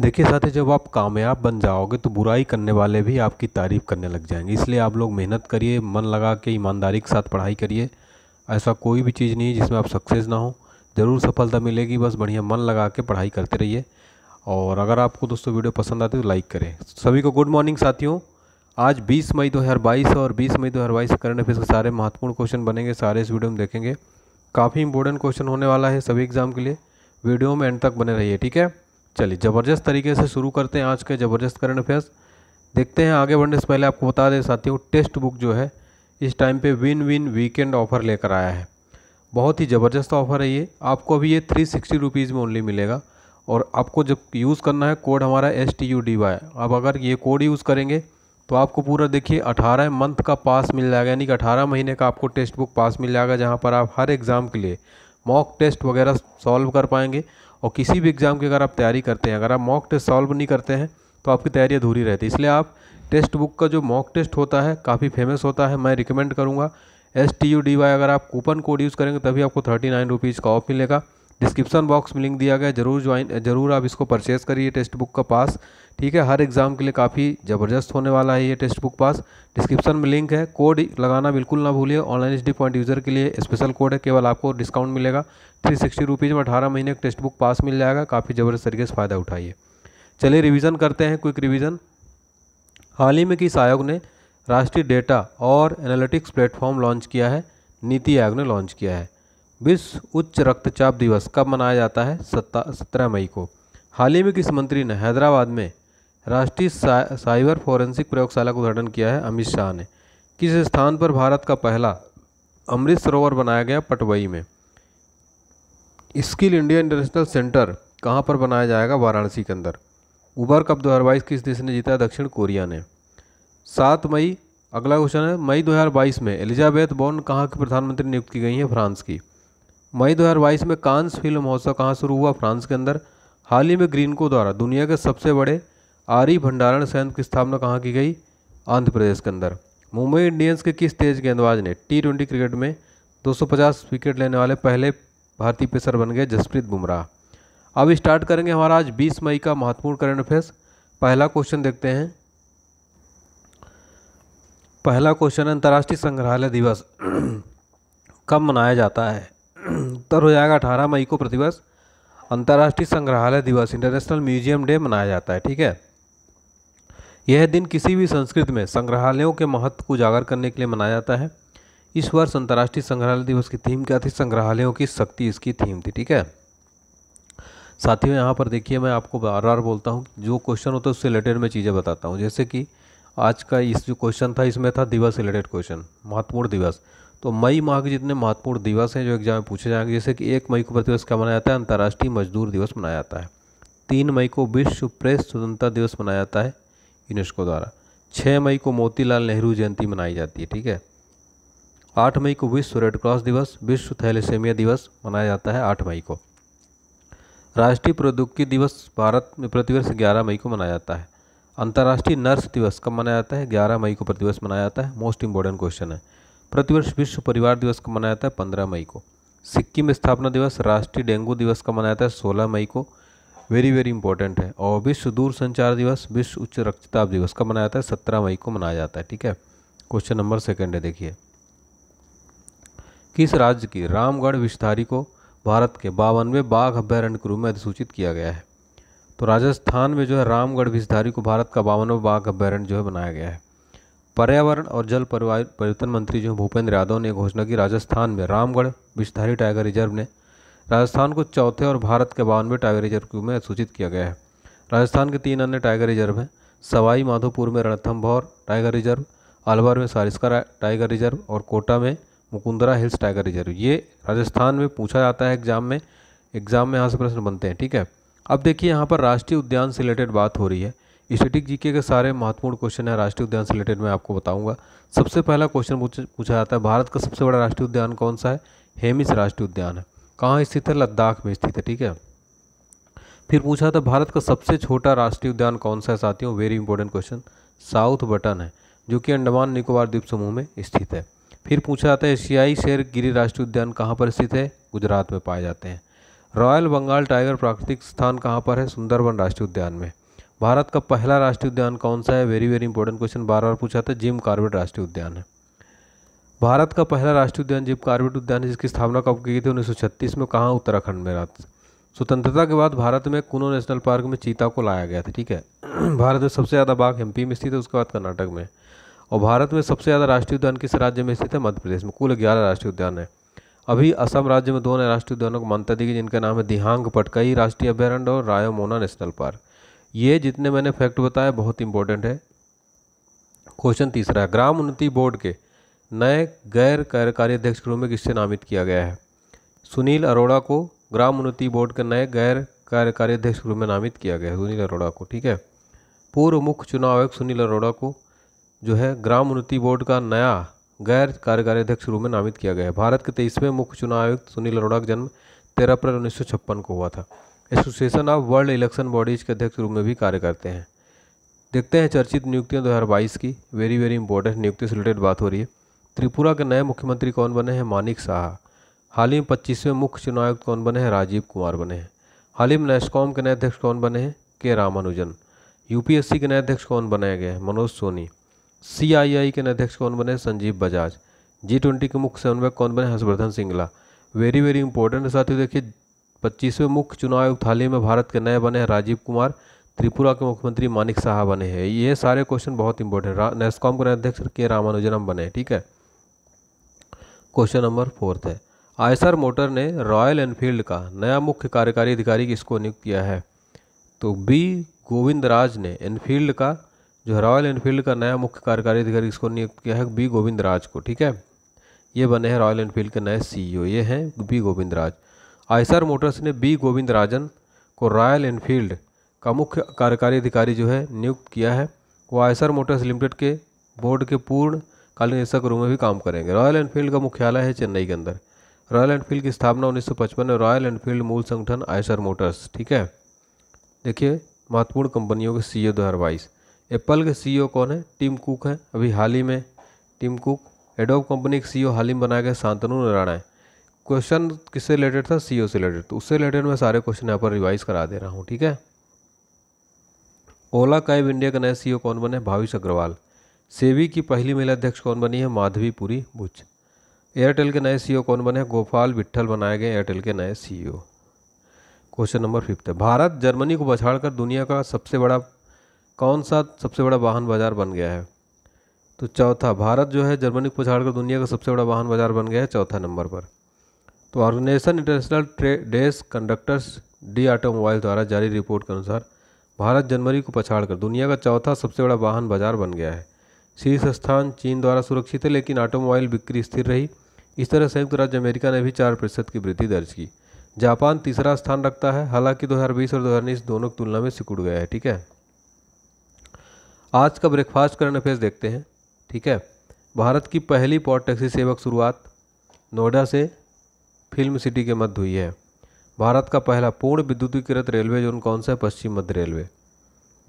देखिए साथी जब आप कामयाब बन जाओगे तो बुराई करने वाले भी आपकी तारीफ़ करने लग जाएंगे इसलिए आप लोग मेहनत करिए मन लगा के ईमानदारी के साथ पढ़ाई करिए ऐसा कोई भी चीज़ नहीं है जिसमें आप सक्सेस ना हो ज़रूर सफलता मिलेगी बस बढ़िया मन लगा के पढ़ाई करते रहिए और अगर आपको दोस्तों वीडियो पसंद आती है तो लाइक करें सभी को गुड मॉर्निंग साथियों आज 20 मई 2022 और 20 मई 2022 से करंट अफेयर्स के सारे महत्वपूर्ण क्वेश्चन बनेंगे सारे इस वीडियो में देखेंगे काफ़ी इंपॉर्टेंट क्वेश्चन होने वाला है सभी एग्ज़ाम के लिए वीडियो में एंड तक बने रहिए ठीक है चलिए ज़बरदस्त तरीके से शुरू करते हैं आज के ज़बरदस्त करंट अफेयर्स देखते हैं आगे बढ़ने से पहले आपको बता दें साथियों टेस्ट बुक जो है इस टाइम पे विन विन वीकेंड ऑफर लेकर आया है बहुत ही ज़बरदस्त ऑफर है ये आपको अभी ये थ्री सिक्सटी रुपीज़ में ओनली मिलेगा और आपको जब यूज़ करना है कोड हमारा S T U D Y आप अगर ये कोड यूज़ करेंगे तो आपको पूरा देखिए अठारह मंथ का पास मिल जाएगा यानी कि अठारह महीने का आपको टेस्ट बुक पास मिल जाएगा जहाँ पर आप हर एग्ज़ाम के लिए मॉक टेस्ट वगैरह सॉल्व कर पाएंगे और किसी भी एग्ज़ाम की अगर आप तैयारी करते हैं अगर आप मॉक टेस्ट सॉल्व नहीं करते हैं तो आपकी तैयारी अधूरी रहती है इसलिए आप टेस्ट बुक का जो मॉक टेस्ट होता है काफ़ी फेमस होता है मैं रिकमेंड करूँगा S T U D Y अगर आप कूपन कोड यूज़ करेंगे तभी आपको थर्टी नाइन रुपीज़ का ऑफ मिलेगा डिस्क्रिप्शन बॉक्स में लिंक दिया गया जरूर ज्वाइन जरूर आप इसको परचेज़ करिए टेक्स्ट बुक का पास ठीक है हर एग्ज़ाम के लिए काफ़ी ज़बरदस्त होने वाला है ये टेक्स्ट बुक पास डिस्क्रिप्शन में लिंक है कोड लगाना बिल्कुल ना भूलिए ऑनलाइन एच पॉइंट यूज़र के लिए स्पेशल कोड है केवल आपको डिस्काउंट मिलेगा थ्री सिक्सटी रुपीज़ में अठारह महीने का टेक्स्ट बुक पास मिल जाएगा काफ़ी ज़बरदस्त तरीके से फ़ायदा उठाइए चलिए रिविज़न करते हैं क्विक रिविज़न हाल ही में किस आयोग ने राष्ट्रीय डेटा और एनालिटिक्स प्लेटफॉर्म लॉन्च किया है नीति आयोग ने लॉन्च किया है विश्व उच्च रक्तचाप दिवस कब मनाया जाता है सत्रह मई को हाल ही में किस मंत्री ने हैदराबाद में राष्ट्रीय सा, साइबर फोरेंसिक प्रयोगशाला का उद्घाटन किया है अमित शाह ने किस स्थान पर भारत का पहला अमृत सरोवर बनाया गया पटवई में स्किल इंडिया इंटरनेशनल सेंटर कहाँ पर बनाया जाएगा वाराणसी के अंदर उबर कप दो किस देश ने जीता दक्षिण कोरिया ने सात मई अगला क्वेश्चन है मई 2022 में एलिजाबेथ बॉन्ड कहाँ की प्रधानमंत्री नियुक्त की गई है फ्रांस की मई 2022 में कांस फिल्म महोत्सव कहाँ शुरू हुआ फ्रांस के अंदर हाल ही में ग्रीनको द्वारा दुनिया के सबसे बड़े आरी भंडारण संयंत्र की स्थापना कहाँ की गई आंध्र प्रदेश के अंदर मुंबई इंडियंस के किस तेज गेंदबाज ने टी ट्वेंटी क्रिकेट में 250 विकेट लेने वाले पहले भारतीय पेसर बन गए जसप्रीत बुमराह अब स्टार्ट करेंगे हमारा आज 20 मई का महत्वपूर्ण करंट अफेयर्स पहला क्वेश्चन देखते हैं पहला क्वेश्चन अंतर्राष्ट्रीय संग्रहालय दिवस कब मनाया जाता है उत्तर हो जाएगा अठारह मई को प्रतिवर्ष अंतर्राष्ट्रीय संग्रहालय दिवस इंटरनेशनल म्यूजियम डे मनाया जाता है ठीक है यह दिन किसी भी संस्कृत में संग्रहालयों के महत्व को उजागर करने के लिए मनाया जाता है इस वर्ष अंतर्राष्ट्रीय संग्रहालय दिवस की थीम क्या थी संग्रहालयों की शक्ति इसकी थीम थी ठीक है साथियों यहाँ पर देखिए मैं आपको बार बार बोलता हूँ जो क्वेश्चन होता है उससे रिलेटेड मैं चीज़ें बताता हूँ जैसे कि आज का इस जो क्वेश्चन था इसमें था दिवस रिलेटेड क्वेश्चन महत्वपूर्ण दिवस तो मई माह के जितने महत्वपूर्ण दिवस हैं जो एग्जाम में पूछे जाएंगे जैसे कि एक मई को प्रतिवर्ष क्या मनाया जाता है अंतर्राष्ट्रीय मजदूर दिवस मनाया जाता है तीन मई को विश्व प्रेस स्वतंत्रता दिवस मनाया जाता है यूनेस्को द्वारा छः मई को मोतीलाल नेहरू जयंती मनाई जाती है ठीक है आठ मई को विश्व रेड क्रॉस दिवस विश्व थैलेसेमिया दिवस मनाया जाता है आठ मई को राष्ट्रीय प्रौद्योगिकी दिवस भारत में प्रतिवर्ष ग्यारह मई को मनाया जाता है अंतर्राष्ट्रीय नर्स दिवस कब मनाया जाता है ग्यारह मई को प्रतिवर्ष मनाया जाता है मोस्ट इंपॉर्टेंट क्वेश्चन है प्रतिवर्ष विश्व परिवार दिवस का मनाया जाता है पंद्रह मई को सिक्किम स्थापना दिवस राष्ट्रीय डेंगू दिवस का मनाया जाता है सोलह मई को वेरी वेरी इंपॉर्टेंट है और विश्व दूर संचार दिवस विश्व उच्च रक्तचाप दिवस का मनाया जाता है सत्रह मई को मनाया जाता है ठीक है क्वेश्चन नंबर सेकेंड है देखिए किस राज्य की रामगढ़ विषधारी को भारत के बावनवे बाघ अभ्यारण्य के रूप में अधिसूचित किया गया है तो राजस्थान में जो है रामगढ़ विषधारी को भारत का बावनवे बाघ अभ्यारण्य जो है बनाया गया है पर्यावरण और जल परिवर्तन मंत्री जो भूपेंद्र यादव ने घोषणा की राजस्थान में रामगढ़ विषधारी टाइगर रिजर्व ने राजस्थान को चौथे और भारत के बावनवे टाइगर रिजर्व में सूचित किया गया है राजस्थान के तीन अन्य टाइगर रिजर्व हैं सवाई माधोपुर में रणथम्भौर टाइगर रिजर्व अलवर में सारिस्का टाइगर रिजर्व और कोटा में मुकुंदरा हिल्स टाइगर रिजर्व ये राजस्थान में पूछा जाता है एग्ज़ाम में एग्ज़ाम में यहाँ से प्रश्न बनते हैं ठीक है अब देखिए यहाँ पर राष्ट्रीय उद्यान से रिलेटेड बात हो रही है स्टेटिक जीके के सारे महत्वपूर्ण क्वेश्चन है राष्ट्रीय उद्यान से रिलेटेड मैं आपको बताऊंगा सबसे पहला क्वेश्चन पूछा जाता है भारत का सबसे बड़ा राष्ट्रीय उद्यान कौन सा है हेमिस राष्ट्रीय उद्यान है कहाँ स्थित है लद्दाख में स्थित है ठीक है फिर पूछा था भारत का सबसे छोटा राष्ट्रीय उद्यान कौन सा है साथियों very important question South Button है जो कि अंडमान निकोबार द्वीप समूह में स्थित है फिर पूछा जाता है एशियाई शेर गिरी राष्ट्रीय उद्यान कहाँ पर स्थित है गुजरात में पाए जाते हैं रॉयल बंगाल टाइगर प्राकृतिक स्थान कहाँ पर है सुंदरबन राष्ट्रीय उद्यान में भारत का पहला राष्ट्रीय उद्यान कौन सा है वेरी वेरी इंपॉर्टेंट क्वेश्चन बार बार पूछा था जिम कार्बेट राष्ट्रीय उद्यान है भारत का पहला राष्ट्रीय उद्यान जिम कार्बेट उद्यान है जिसकी स्थापना कब की गई थी उन्नीस में कहाँ उत्तराखंड में रात स्वतंत्रता के बाद भारत में कुनो नेशनल पार्क में चीता को लाया गया था ठीक है भारत में सबसे ज़्यादा बाघ एमपी में स्थित है उसके बाद कर्नाटक में और भारत में सबसे ज़्यादा राष्ट्रीय उद्यान किस राज्य में स्थित है मध्य प्रदेश में कुल ग्यारह राष्ट्रीय उद्यान है अभी असम राज्य में दो नए राष्ट्रीय उद्यानों को मान्यता दी गई जिनका नाम है दिहांग पटकई राष्ट्रीय अभ्यारण्य और रायोमोना नेशनल पार्क ये जितने मैंने फैक्ट बताए बहुत इंपॉर्टेंट है क्वेश्चन तीसरा ग्राम उन्नति बोर्ड के नए गैर कार्यकारी अध्यक्ष के रूप में किससे नामित किया गया है सुनील अरोड़ा को ग्राम उन्नति बोर्ड के नए गैर कार्यकारी अध्यक्ष के रूप में नामित किया गया है सुनील अरोड़ा को ठीक है पूर्व मुख्य चुनाव आयुक्त सुनील अरोड़ा को जो है ग्राम उन्नति बोर्ड का नया गैर कार्यकारी अध्यक्ष रूप में नामित किया गया है भारत के तेईसवें मुख्य चुनाव आयुक्त सुनील अरोड़ा का जन्म तेरह अप्रैल उन्नीस को हुआ था association of world election bodies के अध्यक्ष रूप में भी कार्य करते हैं देखते हैं चर्चित नियुक्तियाँ 2022 की वेरी वेरी इंपॉर्टेंट नियुक्ति से रिलेटेड बात हो रही है त्रिपुरा के नए मुख्यमंत्री कौन बने हैं मानिक शाह हाल ही में पच्चीसवें मुख्य चुनाव आयुक्त कौन बने हैं राजीव कुमार बने हैं हाल ही में नेशकॉम के नए अध्यक्ष कौन बने हैं के रामानुजन यूपीएससी के नए अध्यक्ष कौन बनाए गए हैं मनोज सोनी सीआईआई के नए अध्यक्ष कौन बने हैं संजीव बजाज जी ट्वेंटी के मुख्य समन्वयक कौन बने Harshvardhan Singla very very important साथियों देखिए पच्चीसवें मुख्य चुनाव आयुक्त हाल ही में भारत के नए बने हैं राजीव कुमार त्रिपुरा के मुख्यमंत्री मानिक साहा बने हैं ये सारे क्वेश्चन बहुत इंपॉर्टेंट नेस्कॉम के अध्यक्ष के रामानुजनम बने ठीक है क्वेश्चन नंबर फोर्थ है आयसर मोटर ने रॉयल एनफील्ड का नया मुख्य कार्यकारी अधिकारी किसको नियुक्त किया है तो बी गोविंद राज ने एनफील्ड का जो रॉयल एनफील्ड का नया मुख्य कार्यकारी अधिकारी किसको नियुक्त किया है बी गोविंद राज को ठीक है ये बने हैं रॉयल एनफील्ड के नए सीईओ e ये हैं B Govind Raj Eicher motors ने बी गोविंद राजन को रॉयल एनफील्ड का मुख्य कार्यकारी अधिकारी जो है नियुक्त किया है वो आयसर मोटर्स लिमिटेड के बोर्ड के पूर्ण कालीन निदेशक रूप में भी काम करेंगे रॉयल एनफील्ड का मुख्यालय है चेन्नई के अंदर रॉयल एनफील्ड की स्थापना 1955 में रॉयल एनफील्ड मूल संगठन आयसर मोटर्स ठीक है देखिए महत्वपूर्ण कंपनियों के e सी ओ एप्पल के सीईओ e कौन है टीम कुक है अभी हाल ही में टीम कुक एडोब कंपनी के सीईओ e हाल ही में बनाया गया शांतनु नारायण क्वेश्चन किससे रिलेटेड था सीओ से रिलेटेड तो उससे रिलेटेड मैं सारे क्वेश्चन यहाँ पर रिवाइज करा दे रहा हूँ ठीक है ओला कैब इंडिया का नया सीईओ कौन बने भाविश अग्रवाल सेवी की पहली महिला अध्यक्ष कौन बनी है माधवी पुरी बुच एयरटेल के नए सीईओ कौन बने गोपाल विट्ठल बनाए गए एयरटेल के नए CEO question number fifth Bharat जर्मनी को बछाड़कर दुनिया का सबसे बड़ा कौन सा सबसे बड़ा वाहन बाजार बन गया है तो चौथा भारत जो है जर्मनी को पछाड़ कर दुनिया का सबसे बड़ा वाहन बाजार बन गया है चौथा नंबर पर तो organization international des conductors de automobile द्वारा जारी रिपोर्ट के अनुसार भारत जनवरी को पछाड़कर दुनिया का चौथा सबसे बड़ा वाहन बाजार बन गया है शीर्ष स्थान चीन द्वारा सुरक्षित है लेकिन ऑटोमोबाइल बिक्री स्थिर रही इस तरह संयुक्त राज्य अमेरिका ने भी चार प्रतिशत की वृद्धि दर्ज की जापान तीसरा स्थान रखता है हालांकि 2020 और 2019 दोनों की तुलना में सिकुड़ गया है ठीक है आज का ब्रेकफास्ट करंट अफेयर्स देखते हैं ठीक है भारत की पहली पॉट टैक्सी सेवक शुरुआत नोएडा से फिल्म सिटी के मध्य हुई है भारत का पहला पूर्ण विद्युतीकृत रेलवे जोन कौन सा है पश्चिम मध्य रेलवे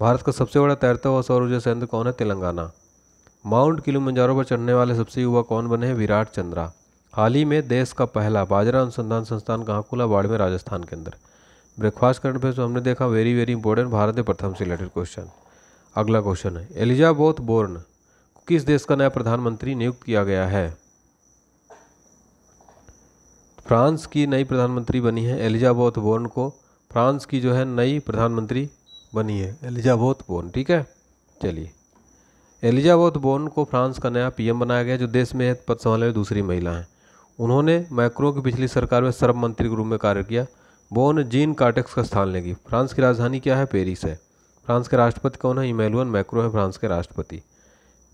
भारत का सबसे बड़ा तैरता हुआ सौर ऊर्जा संयंत्र कौन है तेलंगाना माउंट मंजारों पर चढ़ने वाले सबसे युवा कौन बने हैं विराट चंद्रा हाल ही में देश का पहला बाजरा अनुसंधान संस्थान कहाँ खुला में राजस्थान के अंदर ब्रेकफास्ट करने पर हमने देखा वेरी वेरी इंपॉर्टेंट भारत प्रथम से रिलेटेड क्वेश्चन अगला क्वेश्चन है एलिजाबोथ बोर्न किस देश का नया प्रधानमंत्री नियुक्त किया गया है फ्रांस की नई प्रधानमंत्री बनी है एलिजाबोथ बोर्न को फ्रांस की जो है नई प्रधानमंत्री बनी है एलिजाबोथ बोर्न ठीक है चलिए एलिजाबोथ बोर्न को फ्रांस का नया पीएम बनाया गया जो देश में पद संभाले दूसरी महिला हैं उन्होंने मैक्रो की पिछली सरकार में सर्व मंत्री के रूप में कार्य किया बोर्न जीन कार्टेक्स का स्थान लेगी फ्रांस की राजधानी क्या है पेरिस है फ्रांस के राष्ट्रपति कौन है इमेलुअन मैक्रो है फ्रांस के राष्ट्रपति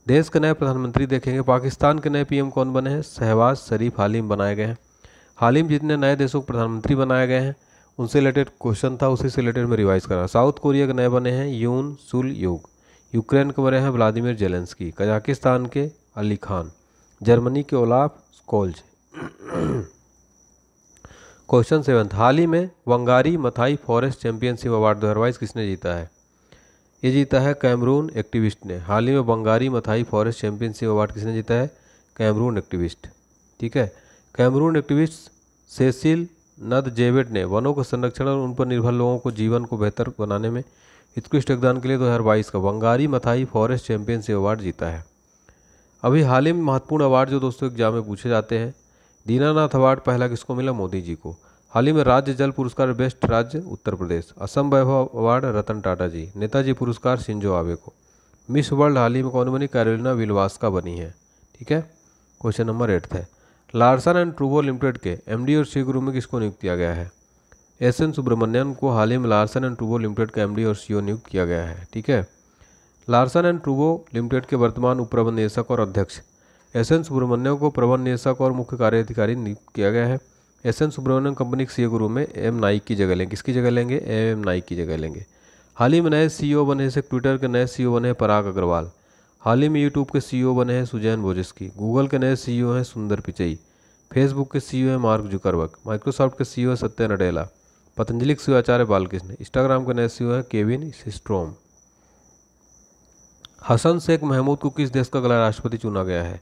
देश के नए प्रधानमंत्री देखेंगे पाकिस्तान के नए पीएम कौन बने हैं शहबाज शरीफ हालिम बनाए गए हैं हाल ही में जितने नए देशों के प्रधानमंत्री बनाए गए हैं उनसे रिलेटेड क्वेश्चन था उसी से रिलेटेड में रिवाइज करा साउथ कोरिया के नए बने हैं यून सुल योग यूक्रेन के बने हैं व्लादिमिर जेलेंस्की कजाकिस्तान के अली खान जर्मनी के ओलाफ स्कोल्ज क्वेश्चन सेवन्थ हाल ही में Wangari Maathai forest championship award दो किसने जीता है ये जीता है कैमरून एक्टिविस्ट ने हाल ही में Wangari Maathai forest championship award किसने जीता है कैमरून एक्टिविस्ट ठीक है कैमरून एक्टिविस्ट सेसिल नद जेवेट ने वनों के संरक्षण और उन पर निर्भर लोगों को जीवन को बेहतर बनाने में उत्कृष्ट योगदान के लिए दो हज़ार बाईस का Wangari Maathai forest championship award जीता है अभी हाल ही में महत्वपूर्ण अवार्ड जो दोस्तों एग्जाम में पूछे जाते हैं दीनानाथ अवार्ड पहला किसको मिला मोदी जी को हाल ही में राज्य जल पुरस्कार बेस्ट राज्य उत्तर प्रदेश असम वैभव अवार्ड रतन टाटा जी नेताजी पुरस्कार सिंजो आबे को मिस वर्ल्ड हाल ही में कौन बनी कैरोलिना का बनी है ठीक है क्वेश्चन नंबर एट्थ है लार्सन एंड ट्रूबो लिमिटेड के एमडी और सी ग्रुप में किसको नियुक्त किया गया है एस एन सुब्रमण्यन को हाल ही में लार्सन एंड ट्रूबो लिमिटेड का एमडी और सीईओ नियुक्त किया गया है ठीक है लार्सन एंड ट्रूबो लिमिटेड के वर्तमान उप प्रबंध और अध्यक्ष एस एन सुब्रमण्यम को प्रबंध निदेशक और मुख्य कार्य अधिकारी नियुक्त किया गया है एस एन सुब्रमण्यम कंपनी के सी गुरु में एम नाइक की जगह लेंगे किसकी जगह लेंगे एम नाइक की जगह लेंगे हाल ही में नए सीईओ e बने से ट्विटर के नए सीईओ e बने पराग अग्रवाल हाल ही में यूट्यूब के सीईओ e बने हैं सुजैन बोजिस्की गूगल के नए सीईओ e हैं सुंदर पिचई फेसबुक के सीईओ e हैं मार्क जुकरवक माइक्रोसॉफ्ट के सीईओ हैं सत्य नडेला पतंजलि के आचार्य बालकृष्ण इंस्टाग्राम के नए सीईओ हैं Kevin Systrom Hassan Sheikh Mohamud को किस देश का अगला राष्ट्रपति चुना गया है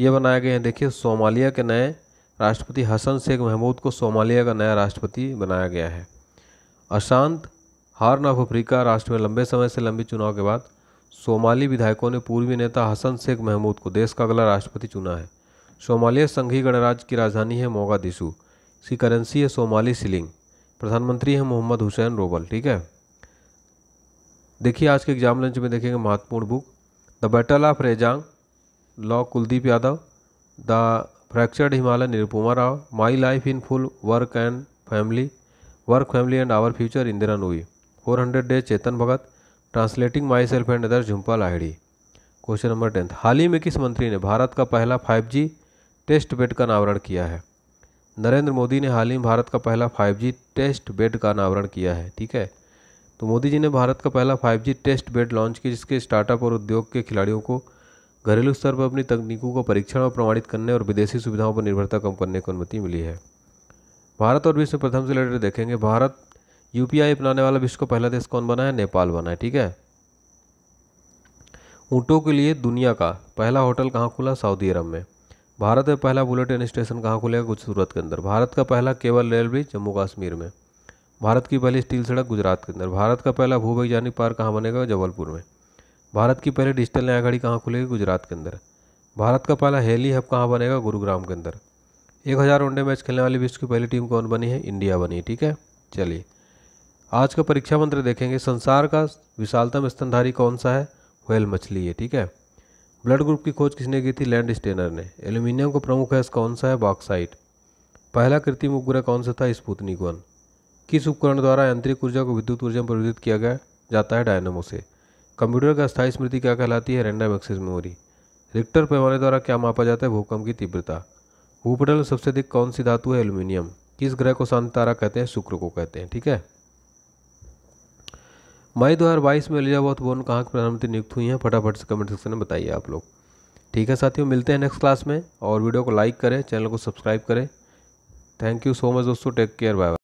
ये बनाए गए हैं देखिए सोमालिया के नए राष्ट्रपति हसन शेख महमूद को सोमालिया का नया राष्ट्रपति बनाया गया है अशांत हार्न ऑफ अफ्रीका राष्ट्र में लंबे समय से लंबी चुनाव के बाद सोमाली विधायकों ने पूर्वी नेता हसन शेख महमूद को देश का अगला राष्ट्रपति चुना है सोमालिया संघीय गणराज्य की राजधानी है मोगादिशु इसकी करेंसी है सोमाली सिलिंग प्रधानमंत्री है मोहम्मद हुसैन रोबल ठीक है देखिए आज के एग्जाम लंच में देखेंगे महत्वपूर्ण book the battle of Rezang La Kuldeep Yadav the fractured Himalaya Nirupama Rao my life in full work and family work family and our future Indira Nooyi four hundred days Chetan Bhagat translating myself and other Jhumpa Lahiri question number tenth हाल ही में किस मंत्री ने भारत का पहला फाइव जी टेस्ट बेड का अनावरण किया है नरेंद्र मोदी ने हाल ही में भारत का पहला फाइव जी टेस्ट बेड का अनावरण किया है ठीक है तो मोदी जी ने भारत का पहला five G test bed launch किया जिसके स्टार्टअप और उद्योग के खिलाड़ियों को घरेलू स्तर पर अपनी तकनीकों का परीक्षण और प्रमाणित करने और विदेशी सुविधाओं पर निर्भरता कम करने की अनुमति मिली है भारत और विश्व प्रथम से लेटर देखेंगे भारत यूपीआई अपनाने वाला विश्व का पहला देश कौन बना है नेपाल बना है ठीक है ऊँटों के लिए दुनिया का पहला होटल कहाँ खुला सऊदी अरब में भारत में पहला बुलेट ट्रेन स्टेशन कहाँ खुलेगा कुछ सूरत के अंदर भारत का पहला केवल रेल ब्रिज जम्मू कश्मीर में भारत की पहली स्टील सड़क गुजरात के अंदर भारत का पहला भूवैज्ञानिक पार्क कहाँ बनेगा जबलपुर में भारत की पहली डिजिटल नया गाड़ी कहाँ खुलेगी गुजरात के अंदर भारत का पहला हेली हब कहाँ बनेगा गुरुग्राम के अंदर एक हज़ार वनडे मैच खेलने वाली विश्व की पहली टीम कौन बनी है इंडिया बनी ठीक है चलिए आज का परीक्षा मंत्र देखेंगे संसार का विशालतम स्तनधारी कौन सा है व्हेल मछली है ठीक है ब्लड ग्रुप की खोज किसने की थी लैंड स्टेनर ने एल्यूमिनियम का प्रमुख है कौन सा है बॉक्साइट पहला कृत्रिम उपग्रह कौन सा था स्पूतनिक वन किस उपकरण द्वारा यांत्रिक ऊर्जा को विद्युत ऊर्जा में परिवर्तित किया गया जाता है डायनामो से कंप्यूटर का स्थायी स्मृति क्या कहलाती है रैंडम एक्सेस मेमोरी रिक्टर पैमाने द्वारा क्या मापा जाता है भूकंप की तीव्रता भूपटल सबसे अधिक कौन सी धातु है एल्यूमिनियम किस ग्रह को शांत तारा कहते हैं शुक्र को कहते हैं ठीक है मई दो में एलिजाबॉथ बोर्न तो कहाँ की प्रधानमंत्री नियुक्त हुई हैं फटाफट से कमेंट सेक्शन में बताइए आप लोग ठीक है साथियों मिलते हैं नेक्स्ट क्लास में और वीडियो को लाइक करें चैनल को सब्सक्राइब करें थैंक यू सो मच दोस्तों टेक केयर बाय